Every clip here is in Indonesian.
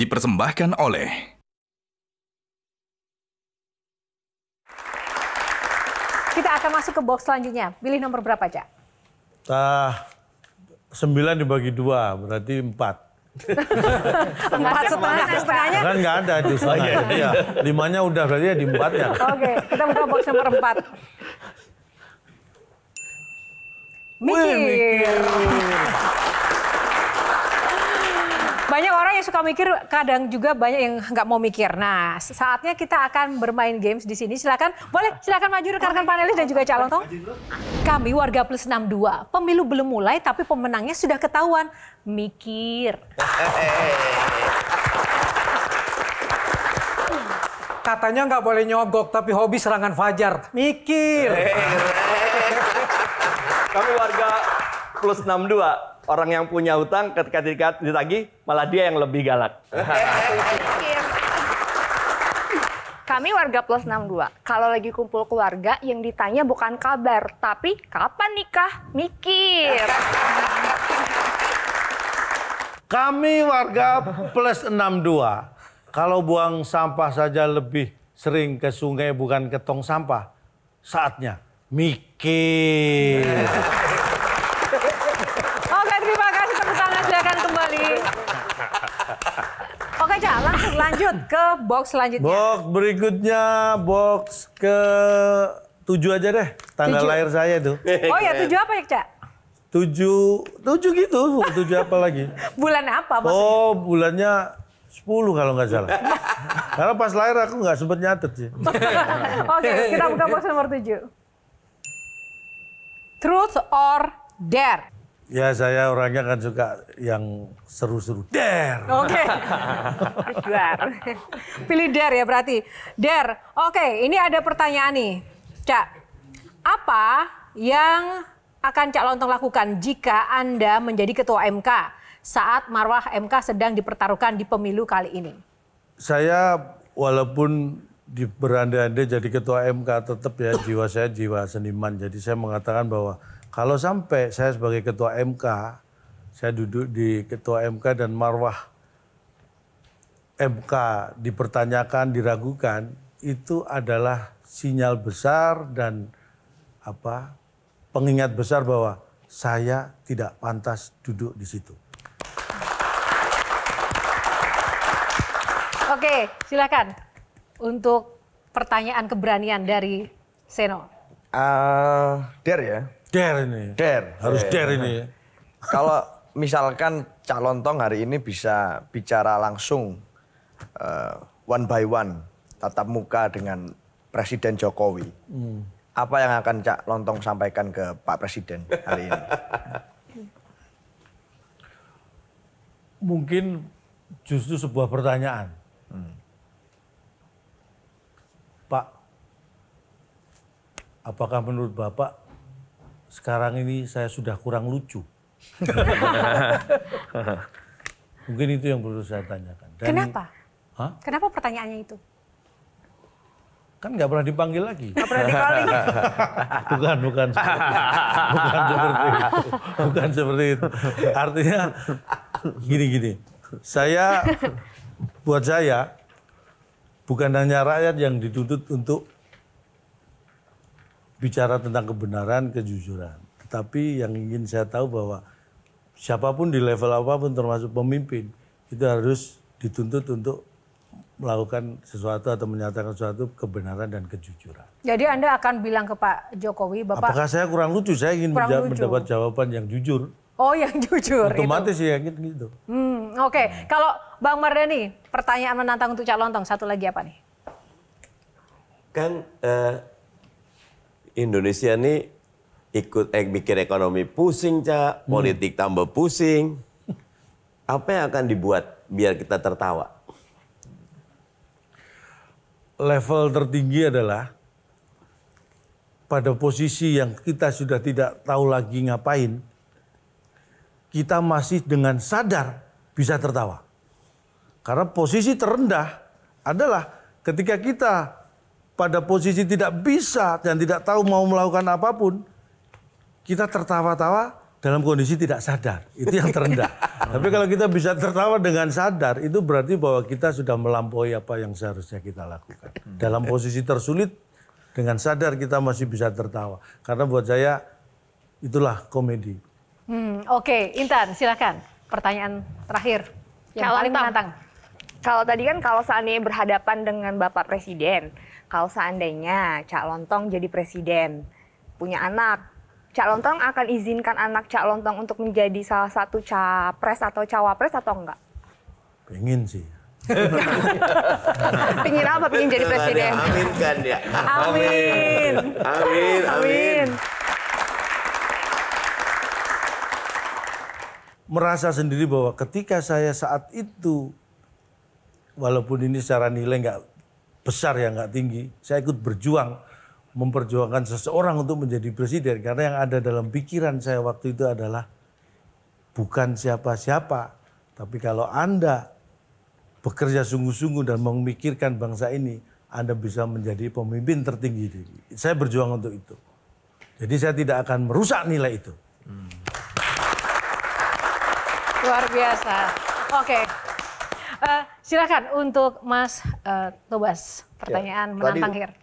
dipersembahkan oleh Kita akan masuk ke box selanjutnya. Pilih nomor berapa, Cak? Ah, sembilan dibagi dua, berarti empat. empat setengah, setengahnya? Kan nggak ada di sana. Oh, iya. ya, limanya udah, berarti ya di ya Oke, kita buka box nomor empat. Mikir. Mikir banyak orang yang suka mikir, kadang juga banyak yang nggak mau mikir. Nah, saatnya kita akan bermain games di sini. Silakan, boleh silakan maju rekan-rekan panelis dan juga calon tong. Kami warga plus 62, pemilu belum mulai tapi pemenangnya sudah ketahuan. Mikir. Katanya nggak boleh nyogok tapi hobi serangan fajar. Mikir. Kami warga plus 62 orang yang punya hutang ketika ditagih malah dia yang lebih galak. Kami warga plus 62. Kalau lagi kumpul keluarga yang ditanya bukan kabar, tapi kapan nikah? Mikir. Kami warga plus 62. Kalau buang sampah saja lebih sering ke sungai bukan ke tong sampah. Saatnya mikir. lanjut ke box selanjutnya. Box berikutnya box ke tujuh aja deh tanggal tujuh. lahir saya tuh. Oh ya tujuh apa ya cak? Tujuh tujuh gitu tujuh apa lagi? Bulan apa? Maksudnya? Oh bulannya sepuluh kalau nggak salah. Karena pas lahir aku nggak sempet nyatet sih. Oke, kita buka box nomor tujuh. Truth or Dare? Ya saya orangnya kan suka yang seru-seru. Der. Oke. Okay. der. Pilih der ya berarti. Der. Oke, okay, ini ada pertanyaan nih. Cak, apa yang akan Cak Lontong lakukan jika Anda menjadi ketua MK saat marwah MK sedang dipertaruhkan di pemilu kali ini? Saya walaupun di beranda-anda jadi ketua MK tetap ya jiwa saya jiwa seniman. Jadi saya mengatakan bahwa kalau sampai saya sebagai ketua MK, saya duduk di ketua MK dan marwah MK dipertanyakan, diragukan, itu adalah sinyal besar dan apa pengingat besar bahwa saya tidak pantas duduk di situ. Oke, silakan untuk pertanyaan keberanian dari Seno. Uh, Der ya, Dare ini. Dare. Harus yeah. dare ini. Ya. Kalau misalkan Cak Lontong hari ini bisa bicara langsung uh, one by one, tatap muka dengan Presiden Jokowi. Hmm. Apa yang akan Cak Lontong sampaikan ke Pak Presiden hari ini? Mungkin justru sebuah pertanyaan. Hmm. Pak, apakah menurut Bapak sekarang ini saya sudah kurang lucu. Mungkin itu yang perlu saya tanyakan. Dan, Kenapa? Ha? Kenapa pertanyaannya itu? Kan nggak pernah dipanggil lagi. Nggak pernah dipanggil. bukan, bukan. Bukan seperti itu. Bukan seperti itu. Artinya gini-gini. Saya, buat saya, bukan hanya rakyat yang dituntut untuk bicara tentang kebenaran, kejujuran. Tetapi yang ingin saya tahu bahwa siapapun di level apapun termasuk pemimpin itu harus dituntut untuk melakukan sesuatu atau menyatakan sesuatu kebenaran dan kejujuran. Jadi Anda akan bilang ke Pak Jokowi, Bapak... Apakah saya kurang lucu? Saya ingin menja- lucu. mendapat jawaban yang jujur. Oh yang jujur Otomatis itu. ya gitu, gitu. Hmm, Oke, okay. hmm. kalau Bang Mardani, pertanyaan menantang untuk Cak Lontong, satu lagi apa nih? Kan eh, Indonesia ini ikut eh, bikin ekonomi pusing, Cak. Hmm. Politik tambah pusing. Apa yang akan dibuat biar kita tertawa? Level tertinggi adalah pada posisi yang kita sudah tidak tahu lagi ngapain, kita masih dengan sadar bisa tertawa. Karena posisi terendah adalah ketika kita pada posisi tidak bisa dan tidak tahu mau melakukan apapun, kita tertawa-tawa dalam kondisi tidak sadar. Itu yang terendah. Tapi kalau kita bisa tertawa dengan sadar, itu berarti bahwa kita sudah melampaui apa yang seharusnya kita lakukan. Hmm. Dalam posisi tersulit, dengan sadar kita masih bisa tertawa. Karena buat saya, itulah komedi. Hmm, Oke, okay. Intan silakan. Pertanyaan terakhir yang paling menantang. Kalau tadi kan kalau seandainya berhadapan dengan Bapak Presiden, kalau seandainya Cak Lontong jadi presiden, punya anak, Cak Lontong akan izinkan anak Cak Lontong untuk menjadi salah satu capres atau cawapres atau enggak? Pengen sih. Pingin apa? Pingin jadi presiden? Aminkan dia. Kan amin. Amin. Amin. Merasa sendiri bahwa ketika saya saat itu, walaupun ini secara nilai nggak besar yang nggak tinggi. Saya ikut berjuang memperjuangkan seseorang untuk menjadi presiden karena yang ada dalam pikiran saya waktu itu adalah bukan siapa-siapa, tapi kalau Anda bekerja sungguh-sungguh dan memikirkan bangsa ini, Anda bisa menjadi pemimpin tertinggi. Saya berjuang untuk itu. Jadi saya tidak akan merusak nilai itu. Hmm. Luar biasa. Oke. Okay. Uh, eh, Silakan untuk Mas uh, Tobas pertanyaan ya, menantang tadi,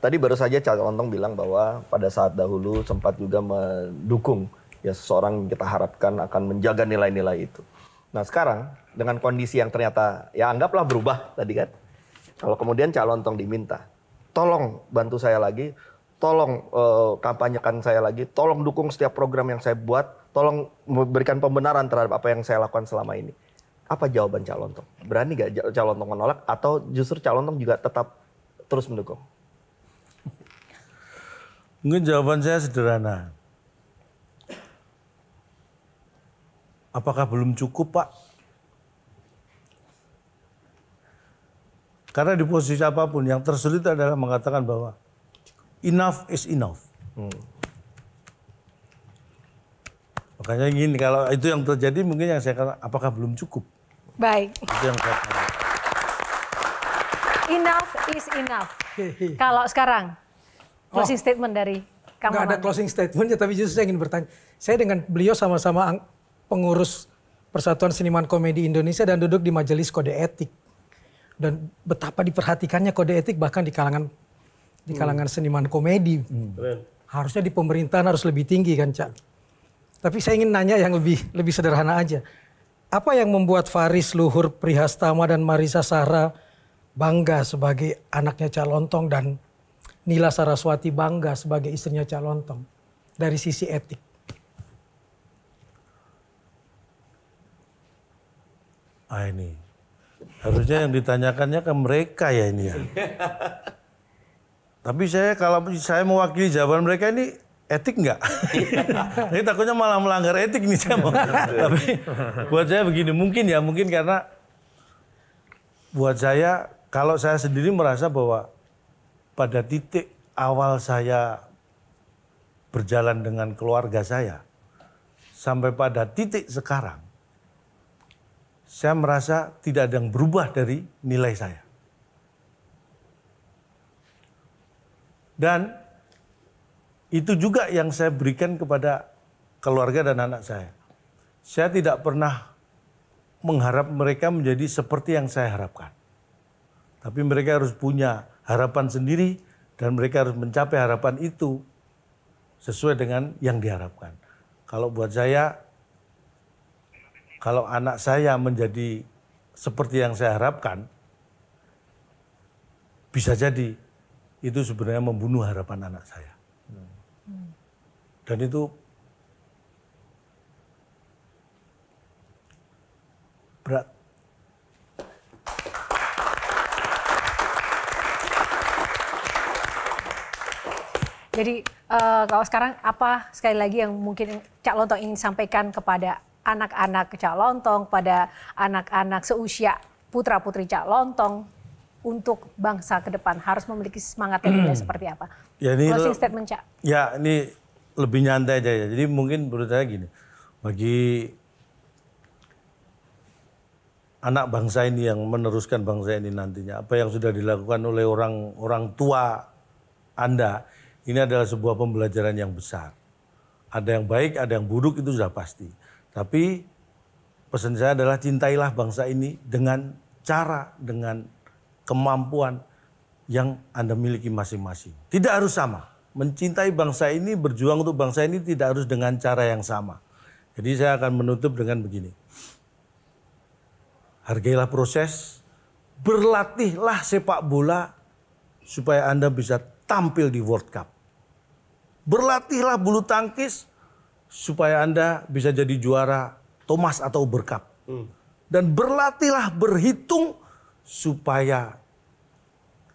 Tadi baru saja Cak Tong bilang bahwa pada saat dahulu sempat juga mendukung ya seseorang yang kita harapkan akan menjaga nilai-nilai itu. Nah sekarang dengan kondisi yang ternyata ya anggaplah berubah tadi kan. Kalau kemudian Cak Lontong diminta, tolong bantu saya lagi, tolong uh, kampanyekan saya lagi, tolong dukung setiap program yang saya buat, tolong memberikan pembenaran terhadap apa yang saya lakukan selama ini apa jawaban calon tong Berani gak calon tong menolak atau justru calon tong juga tetap terus mendukung? Mungkin jawaban saya sederhana. Apakah belum cukup Pak? Karena di posisi apapun yang tersulit adalah mengatakan bahwa enough is enough. Hmm. Makanya gini, kalau itu yang terjadi mungkin yang saya katakan apakah belum cukup? Baik. Itu yang Enough is enough. Kalau sekarang oh. closing oh, statement dari kamu. Enggak ada closing statementnya, tapi justru saya ingin bertanya. Saya dengan beliau sama-sama pengurus Persatuan Seniman Komedi Indonesia dan duduk di Majelis Kode Etik. Dan betapa diperhatikannya kode etik bahkan di kalangan di hmm. kalangan hmm. seniman komedi. Hmm. Harusnya di pemerintahan harus lebih tinggi kan, Cak. Tapi saya ingin nanya yang lebih lebih sederhana aja apa yang membuat Faris Luhur Prihastama dan Marisa Sahra bangga sebagai anaknya Calontong dan Nila Saraswati bangga sebagai istrinya Calontong dari sisi etik? Ah ini harusnya yang ditanyakannya ke mereka ya ini ya. Tapi saya kalau saya mewakili jawaban mereka ini etik nggak? Ini takutnya malah melanggar etik nih saya Tapi buat saya begini mungkin ya mungkin karena buat saya kalau saya sendiri merasa bahwa pada titik awal saya berjalan dengan keluarga saya sampai pada titik sekarang saya merasa tidak ada yang berubah dari nilai saya. Dan itu juga yang saya berikan kepada keluarga dan anak saya. Saya tidak pernah mengharap mereka menjadi seperti yang saya harapkan. Tapi mereka harus punya harapan sendiri dan mereka harus mencapai harapan itu sesuai dengan yang diharapkan. Kalau buat saya, kalau anak saya menjadi seperti yang saya harapkan, bisa jadi itu sebenarnya membunuh harapan anak saya. Dan itu berat. Jadi uh, kalau sekarang apa sekali lagi yang mungkin Cak Lontong ingin sampaikan kepada anak-anak Cak Lontong, pada anak-anak seusia putra-putri Cak Lontong untuk bangsa ke depan harus memiliki semangat yang seperti apa? Ya, ini Closing itu, statement Cak. Ya ini lebih nyantai aja ya. Jadi mungkin menurut saya gini, bagi anak bangsa ini yang meneruskan bangsa ini nantinya, apa yang sudah dilakukan oleh orang orang tua Anda, ini adalah sebuah pembelajaran yang besar. Ada yang baik, ada yang buruk itu sudah pasti. Tapi pesan saya adalah cintailah bangsa ini dengan cara, dengan kemampuan yang Anda miliki masing-masing. Tidak harus sama mencintai bangsa ini, berjuang untuk bangsa ini tidak harus dengan cara yang sama. Jadi saya akan menutup dengan begini. Hargailah proses, berlatihlah sepak bola supaya Anda bisa tampil di World Cup. Berlatihlah bulu tangkis supaya Anda bisa jadi juara Thomas atau Berkap, Hmm. Dan berlatihlah berhitung supaya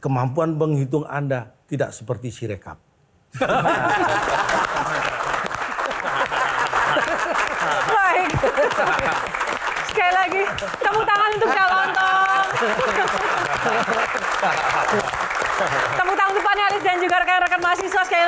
kemampuan menghitung Anda tidak seperti Sirekap. Baik. Sekali lagi, tepuk tangan untuk Cak Lontong. tepuk tangan untuk panelis dan juga rekan-rekan mahasiswa sekali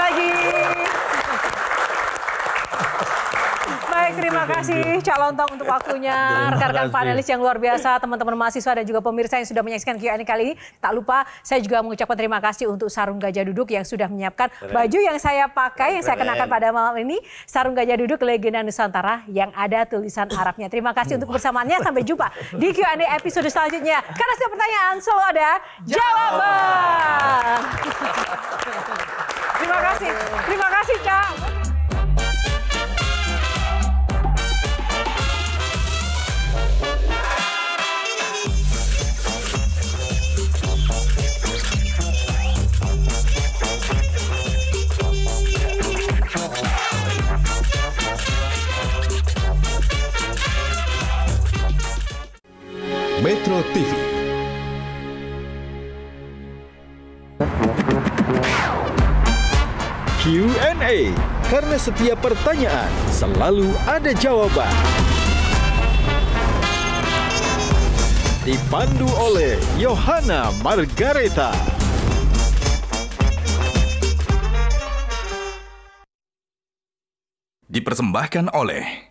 Terima kasih Cak Lontong untuk waktunya, rekan-rekan panelis yang luar biasa, teman-teman mahasiswa dan juga pemirsa yang sudah menyaksikan Q&A kali ini. Tak lupa saya juga mengucapkan terima kasih untuk Sarung Gajah Duduk yang sudah menyiapkan Keren. baju yang saya pakai, yang saya kenakan pada malam ini. Sarung Gajah Duduk Legenda Nusantara yang ada tulisan Arabnya. Terima kasih untuk bersamaannya. Sampai jumpa di Q&A episode selanjutnya. Karena setiap pertanyaan selalu ada jawaban. terima kasih. Terima kasih, Cak. Metro TV. Q&A karena setiap pertanyaan selalu ada jawaban. Dipandu oleh Yohana Margareta. Dipersembahkan oleh